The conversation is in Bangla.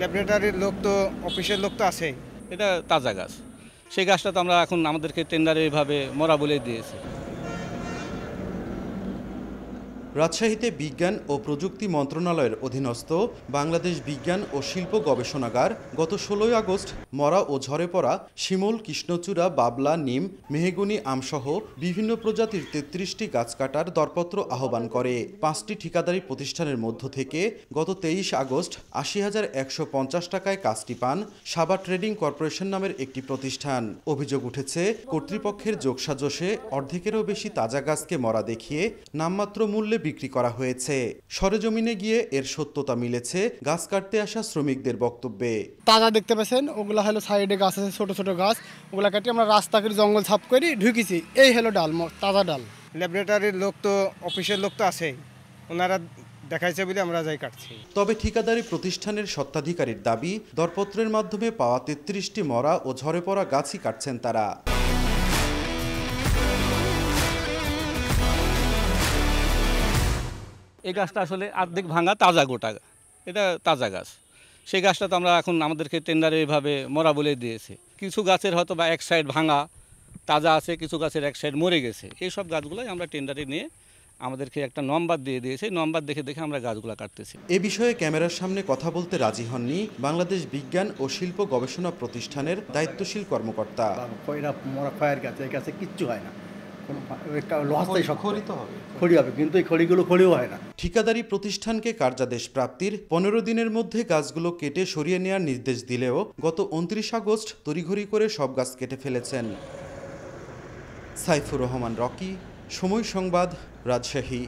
ল্যাবরেটরির লোক তো অফিসের লোক তো আছেই এটা তাজা গাছ সেই গাছটা তো আমরা এখন আমাদেরকে টেন্ডারে এভাবে মরা বলে দিয়েছে রাজশাহীতে বিজ্ঞান ও প্রযুক্তি মন্ত্রণালয়ের অধীনস্থ বাংলাদেশ বিজ্ঞান ও শিল্প গবেষণাগার গত ষোলোই আগস্ট মরা ও ঝরে পড়া শিমল কৃষ্ণচূড়া বাবলা নিম মেহেগুনি আমসহ বিভিন্ন প্রজাতির তেত্রিশটি গাছ কাটার দরপত্র আহ্বান করে পাঁচটি ঠিকাদারি প্রতিষ্ঠানের মধ্য থেকে গত তেইশ আগস্ট আশি হাজার একশো পঞ্চাশ টাকায় কাজটি পান সাবা ট্রেডিং কর্পোরেশন নামের একটি প্রতিষ্ঠান অভিযোগ উঠেছে কর্তৃপক্ষের যোগসাজশে অর্ধেকেরও বেশি তাজা গাছকে মরা দেখিয়ে নামমাত্র মূল্যে বিক্রি করা হয়েছে সরেজমিনে গিয়ে এর সত্যতা মিলেছে গাছ কাটতে আসা শ্রমিকদের বক্তব্যে তাজা দেখতে পাচ্ছেন ওগুলা হলো সাইডে গাছ আছে ছোট ছোট গাছ ওগুলা কাটি আমরা রাস্তাকে জঙ্গল ছাপ করি ঢুকেছি এই হলো ডাল তাজা ডাল ল্যাবরেটরির লোক তো অফিসের লোক তো আছেই ওনারা দেখাইছে বলে আমরা যাই কাটছি তবে ঠিকাদারি প্রতিষ্ঠানের স্বত্বাধিকারীর দাবি দরপত্রের মাধ্যমে পাওয়া তেত্রিশটি মরা ও ঝরে পড়া গাছই কাটছেন তারা এই গাছটা আসলে আর্ধেক ভাঙা তাজা গোটা এটা তাজা গাছ সেই গাছটা তো আমরা এখন আমাদেরকে টেন্ডারে এইভাবে মরা বলে দিয়েছে কিছু গাছের হয়তো বা এক সাইড ভাঙা তাজা আছে কিছু গাছের এক সাইড মরে গেছে এইসব গাছগুলোই আমরা টেন্ডারে নিয়ে আমাদেরকে একটা নম্বর দিয়ে দিয়েছে নম্বর দেখে দেখে আমরা গাছগুলো কাটতেছি এ বিষয়ে ক্যামেরার সামনে কথা বলতে রাজি হননি বাংলাদেশ বিজ্ঞান ও শিল্প গবেষণা প্রতিষ্ঠানের দায়িত্বশীল কর্মকর্তা মরা ফায়ার গাছে গাছে কিচ্ছু হয় না ঠিকাদারি প্রতিষ্ঠানকে কার্যাদেশ প্রাপ্তির পনেরো দিনের মধ্যে গাছগুলো কেটে সরিয়ে নেওয়ার নির্দেশ দিলেও গত উনত্রিশ আগস্ট তড়িঘড়ি করে সব গাছ কেটে ফেলেছেন সাইফুর রহমান রকি সময় সংবাদ রাজশাহী